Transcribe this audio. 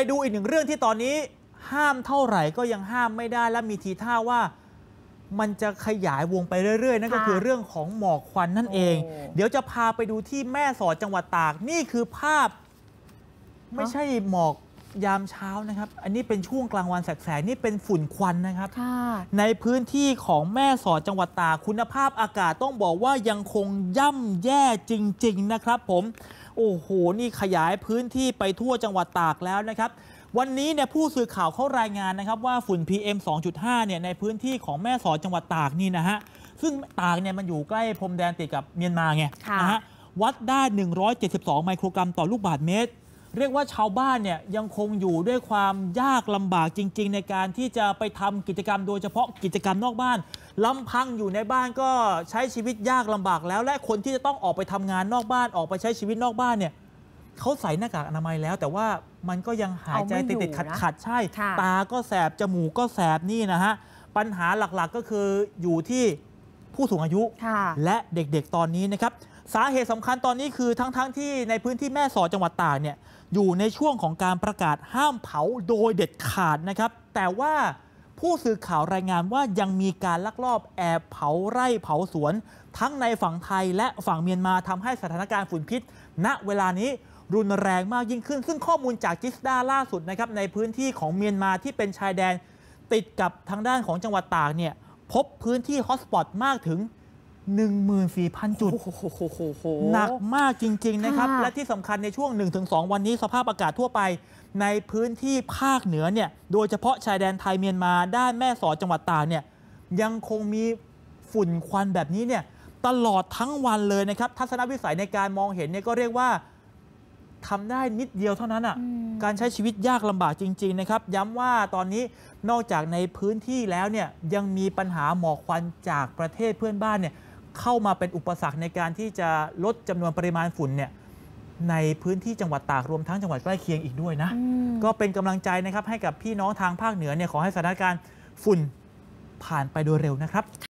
ไปดูอีกหนึ่งเรื่องที่ตอนนี้ห้ามเท่าไหร่ก็ยังห้ามไม่ได้และมีทีท่าว่า มันจะขยายวงไปเรื่อย ๆ นั่นก็คือเรื่องของหมอกควันนั่นเอง เดี๋ยวจะพาไปดูที่แม่สอดจังหวัดตากนี่คือภาพ ไม่ใช่หมอกยามเช้านะครับ อันนี้เป็นช่วงกลางวันแสบๆนี่เป็นฝุ่นควันนะครับในพื้นที่ของแม่สอดจังหวัดตากคุณภาพอากาศต้องบอกว่ายังคงย่ำแย่จริง ๆ นะครับ ผมโอ้โห นี่ขยายพื้นที่ไปทั่วจังหวัดตากแล้วนะครับ วันนี้เนี่ยผู้สื่อข่าวเขารายงานนะครับ ว่าฝุ่น PM 2.5 เนี่ยในพื้นที่ของแม่สอดจังหวัดตากนี่นะฮะ ซึ่งตากเนี่ยมันอยู่ใกล้พรมแดนติดกับเมียนมาไงนะฮะ วัดได้ 172 ไมโครกรัมต่อลูกบาศก์เมตรเรียกว่าชาวบ้านเนี่ยยังคงอยู่ด้วยความยากลำบากจริงๆ ในการที่จะไปทำกิจกรรมโดยเฉพาะกิจกรรมนอกบ้านลำพังอยู่ในบ้านก็ใช้ชีวิตยากลำบากแล้วและคนที่จะต้องออกไปทำงานนอกบ้านออกไปใช้ชีวิตนอกบ้านเนี่ยเขาใส่หน้ากากอนามัยแล้ว แต่ว่ามันก็ยังหายใจติดๆขัด ๆใช่ ตา ก็แสบจมูกก็แสบนี่นะฮะปัญหาหลักๆก็คืออยู่ที่ผู้สูงอายุ และเด็กๆตอนนี้นะครับสาเหตุสำคัญตอนนี้คือทั้งๆทที่ในพื้นที่แม่สอดจังหวัดตากเนี่ยอยู่ในช่วงของการประกาศห้ามเผาโดยเด็ดขาดนะครับแต่ว่าผู้สื่อข่าวรายงานว่ายังมีการลักลอบแอบเผาไร่เผาสวน ทั้งในฝั่งไทยและฝั่งเมียนมาทำให้สถานการณ์ฝุ่นพิษ ณเวลานี้รุนแรงมากยิ่งขึ้นซึ่งข้อมูลจากจิสดาล่าสุดนะครับในพื้นที่ของเมียนมาที่เป็นชายแดนติดกับทางด้านของจังหวัดตากเนี่ยพบพื้นที่ฮอสปอตมากถึง14,000จุดหนักมากจริง ๆ นะครับ และที่สำคัญในช่วง 1-2 วันนี้ สภาพอากาศทั่วไป ในพื้นที่ภาคเหนือเนี่ย โดยเฉพาะชายแดนไทยเมียนมา ด้านแม่สอดจังหวัดตากเนี่ย ยังคงมีฝุ่นควันแบบนี้เนี่ยตลอดทั้งวันเลยนะครับ ทัศนวิสัยในการมองเห็นเนี่ยก็เรียกว่าทำได้นิดเดียวเท่านั้นอ่ะ การใช้ชีวิตยากลำบากจริง ๆนะครับ ย้ำว่าตอนนี้นอกจากในพื้นที่แล้วเนี่ย ยังมีปัญหาหมอกควันจากประเทศเพื่อนบ้านเนี่ยเข้ามาเป็นอุปสรรคในการที่จะลดจำนวนปริมาณฝุ่นเนี่ยในพื้นที่จังหวัดตากรวมทั้งจังหวัดใกล้เคียงอีกด้วยนะ ก็เป็นกำลังใจนะครับให้กับพี่น้องทางภาคเหนือเนี่ยขอให้สถานการณ์ฝุ่นผ่านไปโดยเร็วนะครับ